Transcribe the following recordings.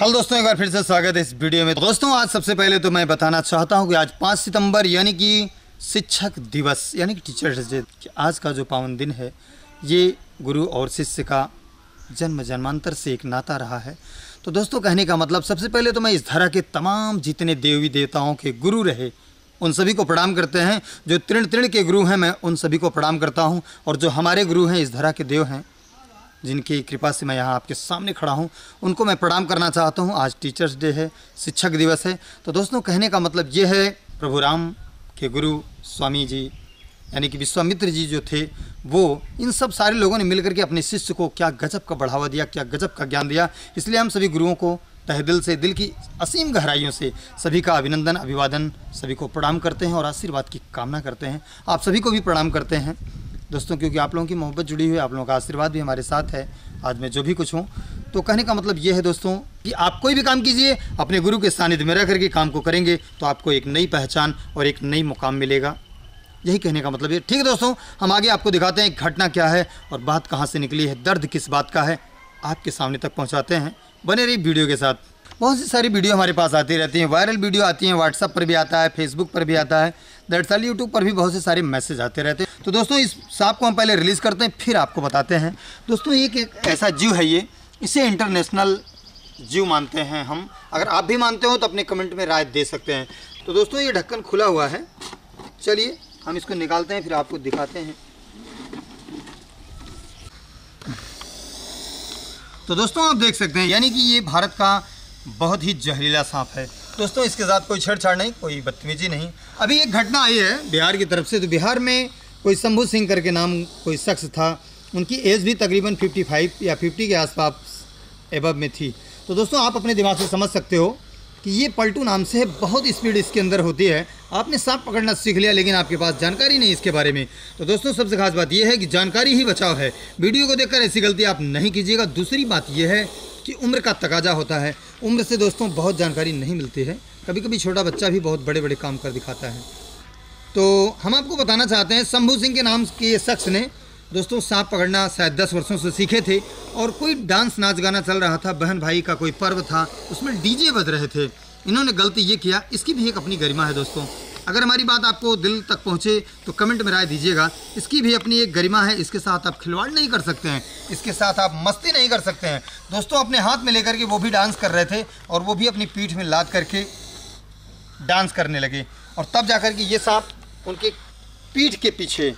hello दोस्तों एक बार फिर से स्वागत है इस वीडियो में दोस्तों आज सबसे पहले तो मैं बताना चाहता हूँ कि आज पाँच सितंबर यानी कि शिक्षक दिवस यानी कि टीचर्स डे आज का जो पावन दिन है ये गुरु और शिष्य का जन्म जन्मांतर से एक नाता रहा है तो दोस्तों कहने का मतलब सबसे पहले तो मैं इस धरा के तमाम जितने देवी देवताओं के गुरु रहे उन सभी को प्रणाम करते हैं जो तृण तृण के गुरु हैं मैं उन सभी को प्रणाम करता हूँ और जो हमारे गुरु हैं इस धरा के देव हैं जिनकी कृपा से मैं यहाँ आपके सामने खड़ा हूँ उनको मैं प्रणाम करना चाहता हूँ आज टीचर्स डे है शिक्षक दिवस है तो दोस्तों कहने का मतलब ये है प्रभु राम के गुरु स्वामी जी यानी कि विश्वामित्र जी जो थे वो इन सब सारे लोगों ने मिलकर के अपने शिष्य को क्या गजब का बढ़ावा दिया क्या गजब का ज्ञान दिया इसलिए हम सभी गुरुओं को तह दिल से दिल की असीम गहराइयों से सभी का अभिनंदन अभिवादन सभी को प्रणाम करते हैं और आशीर्वाद की कामना करते हैं आप सभी को भी प्रणाम करते हैं दोस्तों क्योंकि आप लोगों की मोहब्बत जुड़ी हुई है आप लोगों का आशीर्वाद भी हमारे साथ है आज मैं जो भी कुछ हूँ तो कहने का मतलब ये है दोस्तों कि आप कोई भी काम कीजिए अपने गुरु के सानिध्य में रह करके काम को करेंगे तो आपको एक नई पहचान और एक नई मुकाम मिलेगा यही कहने का मतलब ये ठीक है दोस्तों हम आगे आपको दिखाते हैं घटना क्या है और बात कहाँ से निकली है दर्द किस बात का है आपके सामने तक पहुँचाते हैं बने रही वीडियो के साथ बहुत सी सारी वीडियो हमारे पास आती रहती हैं वायरल वीडियो आती हैं व्हाट्सअप पर भी आता है फेसबुक पर भी आता है दरअसल यूट्यूब पर भी बहुत से सारे मैसेज आते रहते हैं तो दोस्तों इस सांप को हम पहले रिलीज़ करते हैं फिर आपको बताते हैं दोस्तों एक एक ऐसा जीव है ये इसे इंटरनेशनल जीव मानते हैं हम अगर आप भी मानते हो तो अपने कमेंट में राय दे सकते हैं तो दोस्तों ये ढक्कन खुला हुआ है चलिए हम इसको निकालते हैं फिर आपको दिखाते हैं तो दोस्तों आप देख सकते हैं यानी कि ये भारत का बहुत ही जहरीला सांप है दोस्तों इसके साथ कोई छेड़छाड़ नहीं कोई बदतमीजी नहीं अभी एक घटना आई है बिहार की तरफ से तो बिहार में कोई शंभू सिंह करके नाम कोई शख्स था उनकी एज भी तकरीबन 55 या 50 के आसपास एबब में थी तो दोस्तों आप अपने दिमाग से समझ सकते हो कि ये पलटू नाम से बहुत स्पीड इसके अंदर होती है आपने सांप पकड़ना सीख लिया लेकिन आपके पास जानकारी नहीं इसके बारे में तो दोस्तों सबसे खास बात यह है कि जानकारी ही बचाव है वीडियो को देखकर ऐसी गलती आप नहीं कीजिएगा दूसरी बात यह है उसकी उम्र का तकाजा होता है उम्र से दोस्तों बहुत जानकारी नहीं मिलती है कभी कभी छोटा बच्चा भी बहुत बड़े बड़े काम कर दिखाता है तो हम आपको बताना चाहते हैं शंभू सिंह के नाम के शख्स ने दोस्तों सांप पकड़ना शायद दस वर्षों से सीखे थे और कोई डांस नाच गाना चल रहा था बहन भाई का कोई पर्व था उसमें डीजे बज रहे थे इन्होंने गलती ये किया इसकी भी एक अपनी गरिमा है दोस्तों अगर हमारी बात आपको दिल तक पहुँचे तो कमेंट में राय दीजिएगा इसकी भी अपनी एक गरिमा है इसके साथ आप खिलवाड़ नहीं कर सकते हैं इसके साथ आप मस्ती नहीं कर सकते हैं दोस्तों अपने हाथ में लेकर के वो भी डांस कर रहे थे और वो भी अपनी पीठ में लाद करके डांस करने लगे और तब जा कर के ये सांप उनके पीठ के पीछे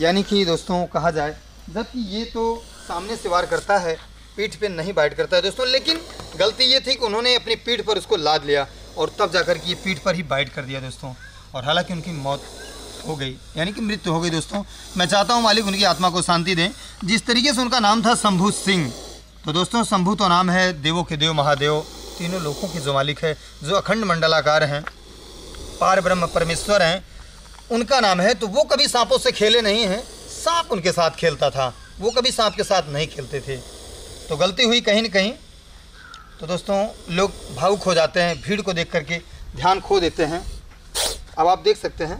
यानी कि दोस्तों कहा जाए जबकि ये तो सामने से वार करता है पीठ पे नहीं बाइट करता है दोस्तों लेकिन गलती ये थी कि उन्होंने अपनी पीठ पर उसको लाद लिया और तब जाकर के ये पीठ पर ही बाइट कर दिया दोस्तों और हालांकि उनकी मौत हो गई यानी कि मृत्यु हो गई दोस्तों मैं चाहता हूँ मालिक उनकी आत्मा को शांति दें जिस तरीके से उनका नाम था शंभू सिंह तो दोस्तों शंभू तो नाम है देवों के देव महादेव तीनों लोगों के जो मालिक है जो अखंड मंडलाकार हैं पार ब्रह्म परमेश्वर हैं उनका नाम है तो वो कभी सांपों से खेले नहीं हैं सांप उनके साथ खेलता था वो कभी सांप के साथ नहीं खेलते थे तो गलती हुई कहीं ना कहीं तो दोस्तों लोग भावुक हो जाते हैं भीड़ को देख करके ध्यान खो देते हैं अब आप देख सकते हैं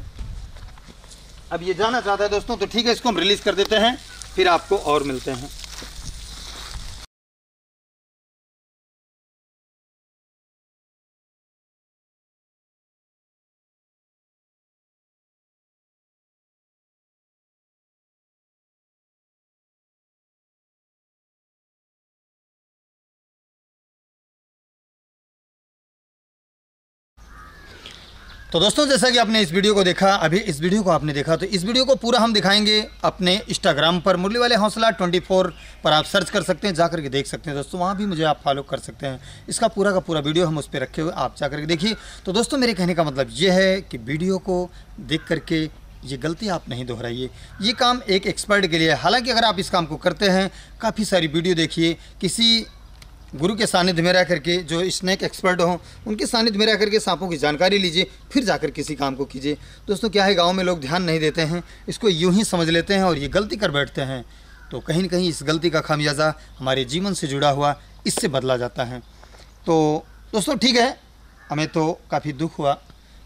अब ये जाना चाहता है दोस्तों तो ठीक है इसको हम रिलीज़ कर देते हैं फिर आपको और मिलते हैं तो दोस्तों जैसा कि आपने इस वीडियो को देखा अभी इस वीडियो को आपने देखा तो इस वीडियो को पूरा हम दिखाएंगे अपने इंस्टाग्राम पर मुरली वाले हौसला 24 पर आप सर्च कर सकते हैं जा करके देख सकते हैं दोस्तों वहाँ भी मुझे आप फॉलो कर सकते हैं इसका पूरा का पूरा वीडियो हम उस पर रखे हुए आप जा करके देखिए तो दोस्तों मेरे कहने का मतलब ये है कि वीडियो को देख करके ये गलती आप नहीं दोहराइए ये काम एक एक्सपर्ट के लिए हालांकि अगर आप इस काम को करते हैं काफ़ी सारी वीडियो देखिए किसी गुरु के सानिध्य में रह करके जो स्नैक एक्सपर्ट हों उनके सानिध्य में रह करके सांपों की जानकारी लीजिए फिर जाकर किसी काम को कीजिए दोस्तों क्या है गाँव में लोग ध्यान नहीं देते हैं इसको यूँ ही समझ लेते हैं और ये गलती कर बैठते हैं तो कहीं ना कहीं इस गलती का खामियाजा हमारे जीवन से जुड़ा हुआ इससे बदला जाता है तो दोस्तों ठीक है हमें तो काफ़ी दुख हुआ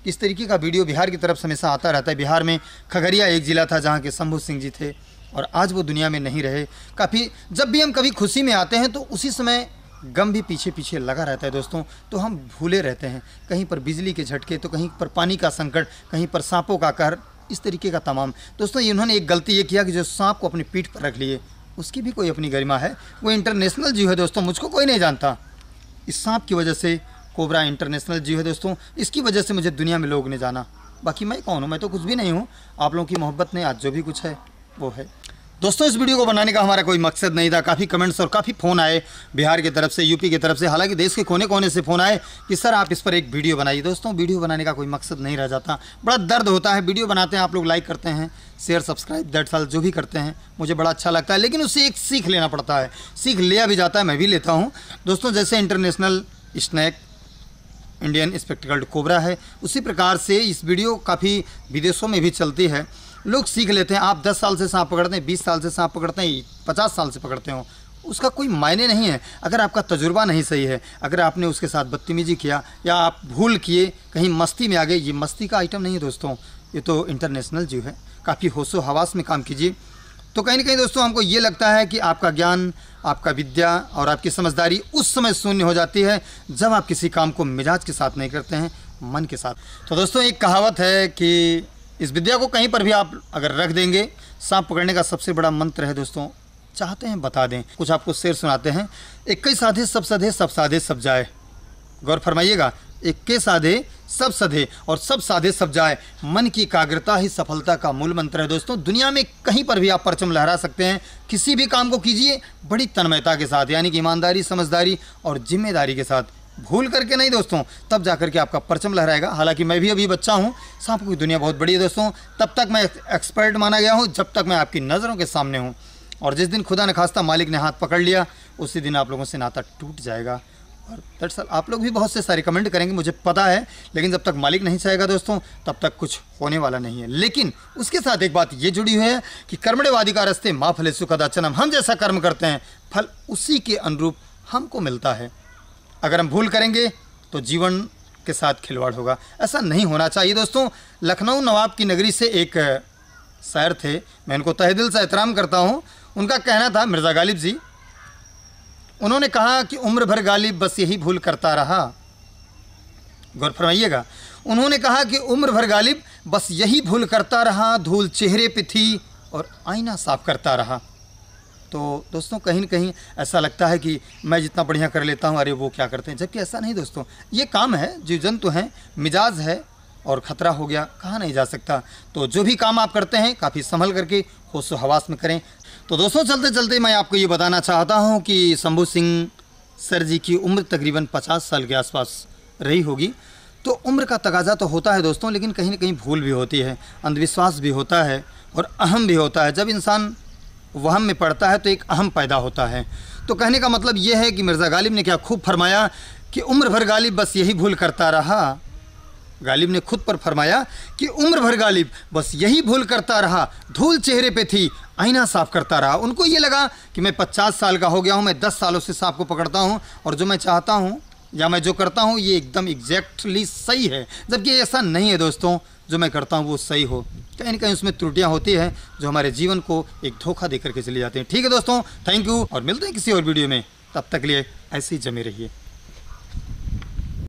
इस तरीके का वीडियो बिहार की तरफ हमेशा आता रहता है बिहार में खगड़िया एक ज़िला था जहाँ के शंभू सिंह जी थे और आज वो दुनिया में नहीं रहे काफ़ी जब भी हम कभी खुशी में आते हैं तो उसी समय गम भी पीछे पीछे लगा रहता है दोस्तों तो हम भूले रहते हैं कहीं पर बिजली के झटके तो कहीं पर पानी का संकट कहीं पर सांपों का कहर इस तरीके का तमाम दोस्तों इन्होंने एक गलती ये किया कि जो सांप को अपनी पीठ पर रख लिए उसकी भी कोई अपनी गरिमा है वो इंटरनेशनल जीव है दोस्तों मुझको कोई नहीं जानता इस सांप की वजह से कोबरा इंटरनेशनल जीव है दोस्तों इसकी वजह से मुझे दुनिया में लोग ने जाना बाकी मैं कौन हूँ मैं तो कुछ भी नहीं हूँ आप लोगों की मोहब्बत ने आज जो भी कुछ है वो है दोस्तों इस वीडियो को बनाने का हमारा कोई मकसद नहीं था काफ़ी कमेंट्स और काफ़ी फ़ोन आए बिहार की तरफ से यूपी की तरफ से हालांकि देश के कोने कोने से फ़ोन आए कि सर आप इस पर एक वीडियो बनाइए दोस्तों वीडियो बनाने का कोई मकसद नहीं रह जाता बड़ा दर्द होता है वीडियो बनाते हैं आप लोग लाइक करते हैं शेयर सब्सक्राइब दैट साल जो भी करते हैं मुझे बड़ा अच्छा लगता है लेकिन उससे एक सीख लेना पड़ता है सीख लिया भी जाता है मैं भी लेता हूँ दोस्तों जैसे international snake Indian spectacled cobra है उसी प्रकार से इस वीडियो काफ़ी विदेशों में भी चलती है लोग सीख लेते हैं आप दस साल से सांप पकड़ते हैं बीस साल से सांप पकड़ते हैं पचास साल से पकड़ते हो उसका कोई मायने नहीं है अगर आपका तजुर्बा नहीं सही है अगर आपने उसके साथ बदतमीजी किया या आप भूल किए कहीं मस्ती में आ गए ये मस्ती का आइटम नहीं है दोस्तों ये तो इंटरनेशनल जीव है काफ़ी होशो हवास में काम कीजिए तो कहीं ना कहीं दोस्तों हमको ये लगता है कि आपका ज्ञान आपका विद्या और आपकी समझदारी उस समय शून्य हो जाती है जब आप किसी काम को मिजाज के साथ नहीं करते हैं मन के साथ तो दोस्तों एक कहावत है कि इस विद्या को कहीं पर भी आप अगर रख देंगे सांप पकड़ने का सबसे बड़ा मंत्र है दोस्तों चाहते हैं बता दें कुछ आपको शेर सुनाते हैं इक्के साधे सब सधे सब साधे सब जाए गौर फरमाइएगा इक्के साधे सब सधे और सब साधे सब जाए मन की एकाग्रता ही सफलता का मूल मंत्र है दोस्तों दुनिया में कहीं पर भी आप परचम लहरा सकते हैं किसी भी काम को कीजिए बड़ी तन्मयता के साथ यानी कि ईमानदारी समझदारी और जिम्मेदारी के साथ भूल करके नहीं दोस्तों तब जा करके आपका परचम लहराएगा हालांकि मैं भी अभी बच्चा हूँ सांपों की दुनिया बहुत बड़ी है दोस्तों तब तक मैं एक्सपर्ट माना गया हूँ जब तक मैं आपकी नज़रों के सामने हूँ और जिस दिन खुदा न खास्ता मालिक ने हाथ पकड़ लिया उसी दिन आप लोगों से नाता टूट जाएगा और दरअसल आप लोग भी बहुत से सारे कमेंट करेंगे मुझे पता है लेकिन जब तक मालिक नहीं चाहेगा दोस्तों तब तक कुछ होने वाला नहीं है लेकिन उसके साथ एक बात ये जुड़ी हुई है कि कर्मण्यवादी का रस्ते माँ फले चनम हम जैसा कर्म करते हैं फल उसी के अनुरूप हमको मिलता है अगर हम भूल करेंगे तो जीवन के साथ खिलवाड़ होगा ऐसा नहीं होना चाहिए दोस्तों लखनऊ नवाब की नगरी से एक शायर थे मैं उनको तहदिल से एहतराम करता हूँ उनका कहना था मिर्ज़ा गालिब जी उन्होंने कहा कि उम्र भर गालिब बस यही भूल करता रहा गौर फरमाइएगा उन्होंने कहा कि उम्र भर गालिब बस यही भूल करता रहा धूल चेहरे पे थी और आईना साफ करता रहा तो दोस्तों कहीं ना कहीं ऐसा लगता है कि मैं जितना बढ़िया कर लेता हूँ अरे वो क्या करते हैं जबकि ऐसा नहीं दोस्तों ये काम है जीव जंतु हैं मिजाज है और ख़तरा हो गया कहाँ नहीं जा सकता तो जो भी काम आप करते हैं काफ़ी संभल करके होश हवास में करें तो दोस्तों चलते चलते मैं आपको ये बताना चाहता हूँ कि शंभू सिंह सर जी की उम्र तकरीबन पचास साल के आसपास रही होगी तो उम्र का तकाजा तो होता है दोस्तों लेकिन कहीं ना कहीं भूल भी होती है अंधविश्वास भी होता है और अहम भी होता है जब इंसान वहम में पड़ता है तो एक अहम पैदा होता है तो कहने का मतलब यह है कि मिर्ज़ा गालिब ने क्या खूब फरमाया कि उम्र भर गालिब बस यही भूल करता रहा गालिब ने खुद पर फरमाया कि उम्र भर गालिब बस यही भूल करता रहा धूल चेहरे पे थी आईना साफ़ करता रहा उनको ये लगा कि मैं पचास साल का हो गया हूँ मैं दस सालों से सांप को पकड़ता हूँ और जो मैं चाहता हूँ या मैं जो करता हूँ ये एकदम एग्जैक्टली सही है जबकि ऐसा नहीं है दोस्तों जो मैं करता हूँ वो सही हो कहीं ना कहीं उसमें त्रुटियाँ होती है जो हमारे जीवन को एक धोखा दे करके चले जाते हैं ठीक है दोस्तों थैंक यू और मिलते हैं किसी और वीडियो में तब तक लिए ऐसे ही जमे रहिए